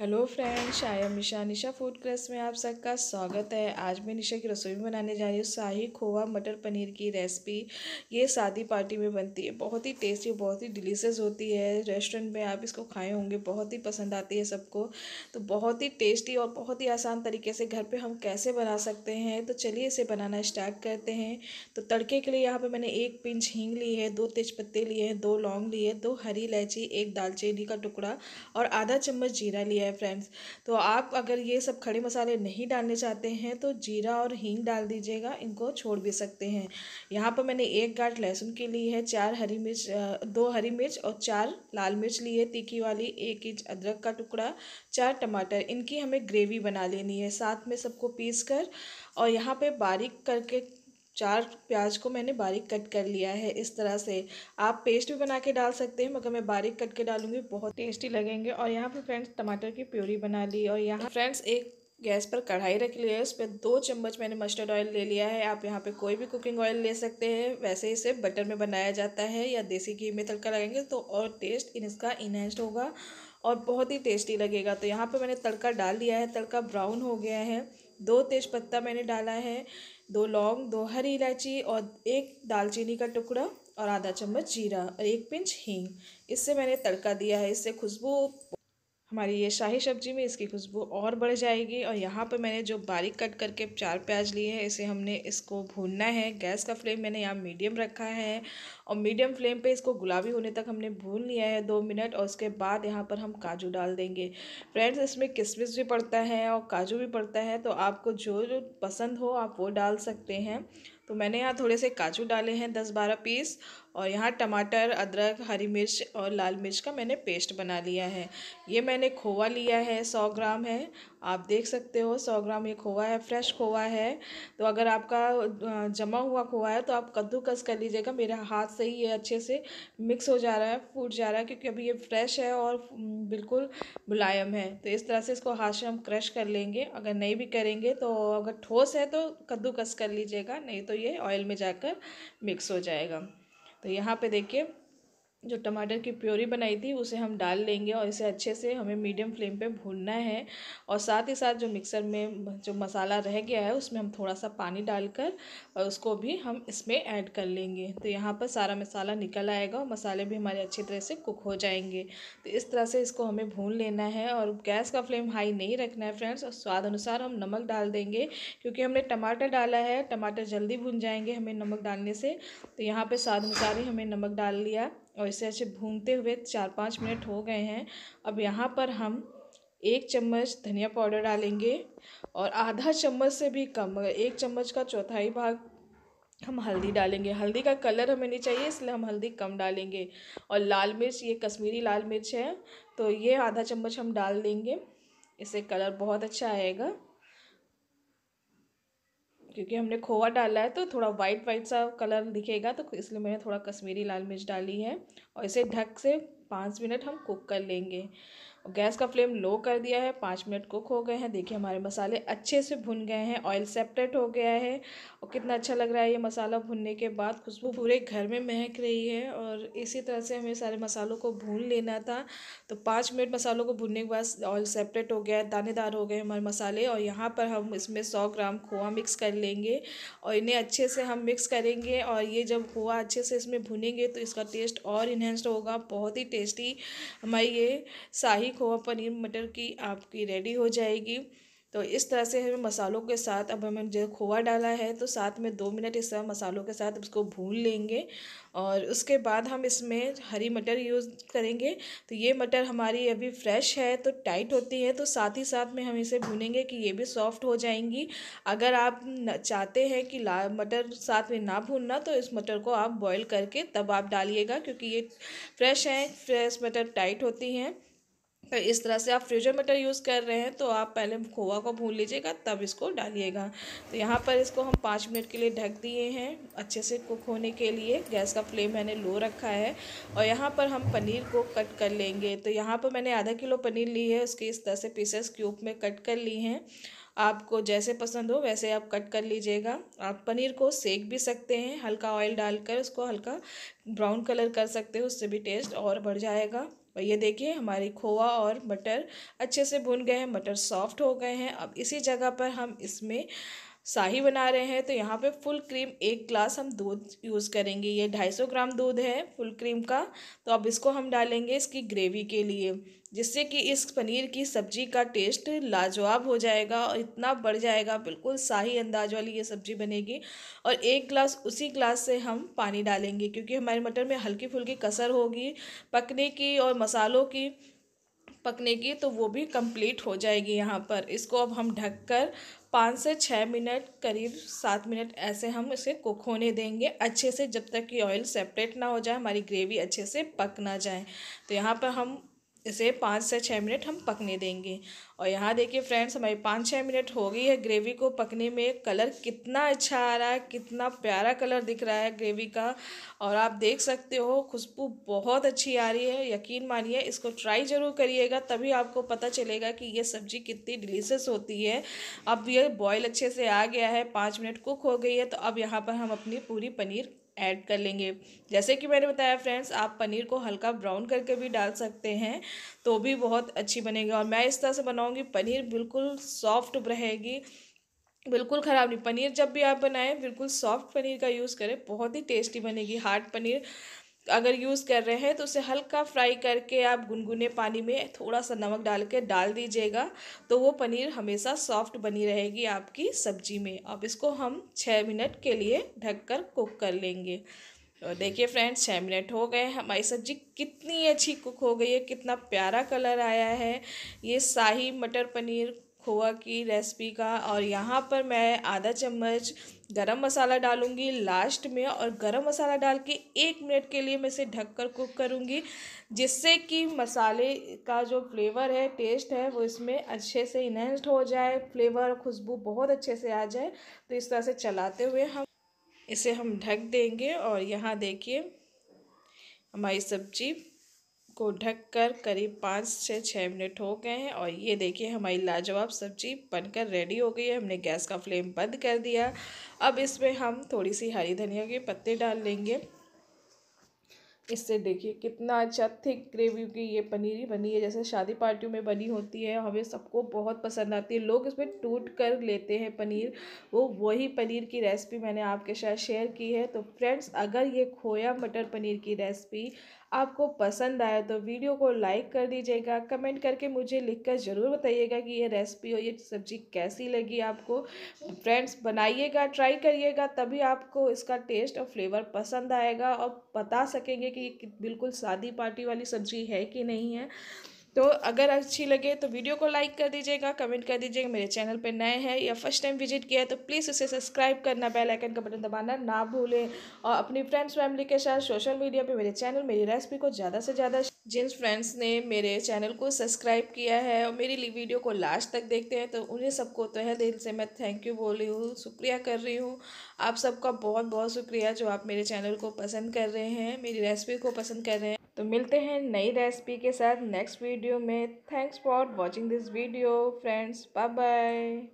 hello friends I'm Nisha Nisha food craze में आप सबका स्वागत है आज मैं निशा की रसोई में बनाने जा रही हूँ शाही खोवा मटर पनीर की रेसिपी ये शादी पार्टी में बनती है बहुत ही टेस्टी बहुत ही डिलीशियस होती है रेस्टोरेंट में आप इसको खाए होंगे बहुत ही पसंद आती है सबको तो बहुत ही टेस्टी और बहुत ही आसान तरीके से घर पर हम कैसे बना सकते हैं तो चलिए इसे बनाना स्टार्ट करते हैं तो तड़के के लिए यहाँ पर मैंने एक पिंच हींग ली है दो तेज़पत्ते लिए हैं दो लौंग लिए दो हरी इलायची एक दालचीनी का टुकड़ा और आधा चम्मच जीरा लिया है फ्रेंड्स तो आप अगर ये सब खड़े मसाले नहीं डालने चाहते हैं तो जीरा और हींग डाल दीजिएगा इनको छोड़ भी सकते हैं यहाँ पर मैंने एक गाठ लहसुन की ली है चार हरी मिर्च दो हरी मिर्च और चार लाल मिर्च ली है तीखी वाली एक इंच अदरक का टुकड़ा चार टमाटर इनकी हमें ग्रेवी बना लेनी है साथ में सबको पीस कर और यहाँ पर बारीक करके चार प्याज को मैंने बारीक कट कर लिया है इस तरह से आप पेस्ट भी बना के डाल सकते हैं मगर मैं बारीक कट के डालूंगी बहुत टेस्टी लगेंगे और यहाँ पर फ्रेंड्स टमाटर की प्योरी बना ली और यहाँ फ्रेंड्स एक गैस पर कढ़ाई रख लिया है उस पर दो चम्मच मैंने मस्टर्ड ऑयल ले लिया है आप यहाँ पे कोई भी कुकिंग ऑयल ले सकते हैं वैसे इसे बटर में बनाया जाता है या देसी घी में तड़का लगाएंगे तो और टेस्ट इन इसका इनहेंस्ड होगा और बहुत ही टेस्टी लगेगा तो यहाँ पे मैंने तड़का डाल दिया है तड़का ब्राउन हो गया है दो तेज़पत्ता मैंने डाला है दो लौंग दो हरी इलायची और एक दालचीनी का टुकड़ा और आधा चम्मच जीरा और एक पिंच हींग इससे मैंने तड़का दिया है इससे खुशबू हमारी ये शाही सब्जी में इसकी खुशबू और बढ़ जाएगी और यहाँ पर मैंने जो बारीक कट करके चार प्याज लिए हैं इसे हमने इसको भूनना है गैस का फ्लेम मैंने यहाँ मीडियम रखा है और मीडियम फ्लेम पे इसको गुलाबी होने तक हमने भून लिया है दो मिनट और उसके बाद यहाँ पर हम काजू डाल देंगे फ्रेंड्स इसमें किशमिश भी पड़ता है और काजू भी पड़ता है तो आपको जो जो पसंद हो आप वो डाल सकते हैं तो मैंने यहाँ थोड़े से काजू डाले हैं दस बारह पीस और यहाँ टमाटर अदरक हरी मिर्च और लाल मिर्च का मैंने पेस्ट बना लिया है ये मैंने खोवा लिया है सौ ग्राम है आप देख सकते हो सौ ग्राम ये खोवा है फ्रेश खोवा है तो अगर आपका जमा हुआ खोवा है तो आप कद्दूकस कर लीजिएगा मेरे हाथ से ही ये अच्छे से मिक्स हो जा रहा है फूट जा रहा है क्योंकि अभी ये फ्रेश है और बिल्कुल मुलायम है तो इस तरह से इसको हाथ से हम क्रश कर लेंगे अगर नहीं भी करेंगे तो अगर ठोस है तो कद्दूकस कर लीजिएगा नहीं तो ये ऑयल में जाकर मिक्स हो जाएगा तो यहाँ पे देखिए जो टमाटर की प्योरी बनाई थी उसे हम डाल लेंगे और इसे अच्छे से हमें मीडियम फ्लेम पे भूनना है और साथ ही साथ जो मिक्सर में जो मसाला रह गया है उसमें हम थोड़ा सा पानी डालकर और उसको भी हम इसमें ऐड कर लेंगे तो यहाँ पर सारा मसाला निकल आएगा और मसाले भी हमारे अच्छी तरह से कुक हो जाएंगे तो इस तरह से इसको हमें भून लेना है और गैस का फ्लेम हाई नहीं रखना है फ्रेंड्स और स्वाद अनुसार हम नमक डाल देंगे क्योंकि हमने टमाटर डाला है टमाटर जल्दी भून जाएंगे हमें नमक डालने से तो यहाँ पर स्वाद अनुसार ही हमें नमक डाल लिया और इसे ऐसे भूनते हुए चार पाँच मिनट हो गए हैं अब यहाँ पर हम एक चम्मच धनिया पाउडर डालेंगे और आधा चम्मच से भी कम एक चम्मच का चौथाई भाग हम हल्दी डालेंगे हल्दी का कलर हमें नहीं चाहिए इसलिए हम हल्दी कम डालेंगे और लाल मिर्च ये कश्मीरी लाल मिर्च है तो ये आधा चम्मच हम डाल देंगे इससे कलर बहुत अच्छा आएगा क्योंकि हमने खोआ डाला है तो थोड़ा वाइट वाइट सा कलर दिखेगा तो इसलिए मैंने थोड़ा कश्मीरी लाल मिर्च डाली है और इसे ढक से पाँच मिनट हम कुक कर लेंगे गैस का फ्लेम लो कर दिया है पाँच मिनट कुक हो गए हैं देखिए हमारे मसाले अच्छे से भुन गए हैं ऑयल सेपरेट हो गया है और कितना अच्छा लग रहा है ये मसाला भुनने के बाद खुशबू पूरे घर में महक रही है और इसी तरह से हमें सारे मसालों को भून लेना था तो पाँच मिनट मसालों को भुनने के बाद ऑयल सेपरेट हो गया है दानेदार हो गए हमारे मसाले और यहाँ पर हम इसमें सौ ग्राम खोआ मिक्स कर लेंगे और इन्हें अच्छे से हम मिक्स करेंगे और ये जब खोआ अच्छे से इसमें भुनेंगे तो इसका टेस्ट और इन्हेंस्ड होगा बहुत ही टेस्टी हमारी ये शाही खोआ पनीर मटर की आपकी रेडी हो जाएगी तो इस तरह से हमें मसालों के साथ अब हमें जो खोआ डाला है तो साथ में दो मिनट इस तरह मसालों के साथ उसको भून लेंगे और उसके बाद हम इसमें हरी मटर यूज़ करेंगे तो ये मटर हमारी अभी फ्रेश है तो टाइट होती है तो साथ ही साथ में हम इसे भूनेंगे कि ये भी सॉफ्ट हो जाएंगी अगर आप चाहते हैं कि ला मटर साथ में ना भूनना तो इस मटर को आप बॉयल करके तब आप डालिएगा क्योंकि ये फ्रेश हैं फ्रेश मटर टाइट होती हैं तो इस तरह से आप फ्रीजर मटर यूज़ कर रहे हैं तो आप पहले खोवा को भून लीजिएगा तब इसको डालिएगा तो यहाँ पर इसको हम पाँच मिनट के लिए ढक दिए हैं अच्छे से कुक होने के लिए गैस का फ्लेम मैंने लो रखा है और यहाँ पर हम पनीर को कट कर लेंगे तो यहाँ पर मैंने आधा किलो पनीर ली है उसके इस तरह से पीसेस क्यूब में कट कर ली हैं आपको जैसे पसंद हो वैसे आप कट कर लीजिएगा आप पनीर को सेक भी सकते हैं हल्का ऑयल डालकर उसको हल्का ब्राउन कलर कर सकते हो उससे भी टेस्ट और बढ़ जाएगा और ये देखिए हमारी खोआ और मटर अच्छे से भुन गए हैं मटर सॉफ्ट हो गए हैं अब इसी जगह पर हम इसमें शाही बना रहे हैं तो यहाँ पे फुल क्रीम एक ग्लास हम दूध यूज़ करेंगे ये ढाई सौ ग्राम दूध है फुल क्रीम का तो अब इसको हम डालेंगे इसकी ग्रेवी के लिए जिससे कि इस पनीर की सब्ज़ी का टेस्ट लाजवाब हो जाएगा और इतना बढ़ जाएगा बिल्कुल शाही अंदाज वाली ये सब्ज़ी बनेगी और एक ग्लास उसी ग्लास से हम पानी डालेंगे क्योंकि हमारे मटर में हल्की फुल्की कसर होगी पकने की और मसालों की पकने की तो वो भी कंप्लीट हो जाएगी यहाँ पर इसको अब हम ढककर पाँच से छः मिनट करीब सात मिनट ऐसे हम इसे कुक होने देंगे अच्छे से जब तक कि ऑयल सेपरेट ना हो जाए हमारी ग्रेवी अच्छे से पक ना जाए तो यहाँ पर हम इसे पाँच से छः मिनट हम पकने देंगे और यहाँ देखिए फ्रेंड्स हमारी पाँच छः मिनट हो गई है ग्रेवी को पकने में कलर कितना अच्छा आ रहा है कितना प्यारा कलर दिख रहा है ग्रेवी का और आप देख सकते हो खुशबू बहुत अच्छी आ रही है यकीन मानिए इसको ट्राई ज़रूर करिएगा तभी आपको पता चलेगा कि ये सब्ज़ी कितनी डिलीशियस होती है अब यह बॉयल अच्छे से आ गया है पाँच मिनट कुक हो गई है तो अब यहाँ पर हम अपनी पूरी पनीर ऐड कर लेंगे जैसे कि मैंने बताया फ्रेंड्स आप पनीर को हल्का ब्राउन करके भी डाल सकते हैं तो भी बहुत अच्छी बनेगी और मैं इस तरह से बनाऊँगी पनीर बिल्कुल सॉफ्ट रहेगी बिल्कुल ख़राब नहीं पनीर जब भी आप बनाएं बिल्कुल सॉफ्ट पनीर का यूज़ करें बहुत ही टेस्टी बनेगी हार्ड पनीर अगर यूज़ कर रहे हैं तो उसे हल्का फ्राई करके आप गुनगुने पानी में थोड़ा सा नमक डाल के डाल दीजिएगा तो वो पनीर हमेशा सॉफ्ट बनी रहेगी आपकी सब्जी में अब इसको हम छः मिनट के लिए ढककर कुक कर लेंगे और देखिए फ्रेंड्स छः मिनट हो गए हमारी सब्जी कितनी अच्छी कुक हो गई है कितना प्यारा कलर आया है ये शाही मटर पनीर खोआ की रेसिपी का और यहाँ पर मैं आधा चम्मच गरम मसाला डालूँगी लास्ट में और गरम मसाला डाल के एक मिनट के लिए मैं इसे ढक कर कुक करूँगी जिससे कि मसाले का जो फ्लेवर है टेस्ट है वो इसमें अच्छे से इन्हेंस्ड हो जाए फ्लेवर खुशबू बहुत अच्छे से आ जाए तो इस तरह से चलाते हुए हम इसे हम ढक देंगे और यहाँ देखिए हमारी सब्जी इसको ढककर करीब पाँच से छः मिनट हो गए हैं और ये देखिए हमारी लाजवाब सब्जी बनकर रेडी हो गई है हमने गैस का फ्लेम बंद कर दिया अब इसमें हम थोड़ी सी हरी धनिया के पत्ते डाल लेंगे इससे देखिए कितना अच्छा थिक ग्रेवी की ये पनीरी बनी है जैसे शादी पार्टियों में बनी होती है हमें सबको बहुत पसंद आती है लोग इसमें टूट कर लेते हैं पनीर वो वही पनीर की रेसिपी मैंने आपके साथ शेयर की है तो फ्रेंड्स अगर ये खोया मटर पनीर की रेसिपी आपको पसंद आया तो वीडियो को लाइक कर दीजिएगा कमेंट करके मुझे लिखकर ज़रूर बताइएगा कि ये रेसिपी और ये सब्ज़ी कैसी लगी आपको फ्रेंड्स बनाइएगा ट्राई करिएगा तभी आपको इसका टेस्ट और फ्लेवर पसंद आएगा और बता सकेंगे कि बिल्कुल सादी पार्टी वाली सब्ज़ी है कि नहीं है तो अगर अच्छी लगे तो वीडियो को लाइक कर दीजिएगा कमेंट कर दीजिएगा मेरे चैनल पर नए हैं या फर्स्ट टाइम विजिट किया है तो प्लीज़ उसे सब्सक्राइब करना बेल आइकन का बटन दबाना ना भूलें और अपनी फ्रेंड्स फैमिली के साथ सोशल मीडिया पे मेरे चैनल मेरी रेसिपी को ज़्यादा से ज़्यादा जिन फ्रेंड्स ने मेरे चैनल को सब्सक्राइब किया है और मेरी वीडियो को लास्ट तक देखते हैं तो उन्हें सबको तो है दिल से मैं थैंक यू बोल रही हूँ शुक्रिया कर रही हूँ आप सबका बहुत बहुत शुक्रिया जो आप मेरे चैनल को पसंद कर रहे हैं मेरी रेसिपी को पसंद कर रहे हैं तो मिलते हैं नई रेसिपी के साथ नेक्स्ट वीडियो में thanks for watching this video friends bye bye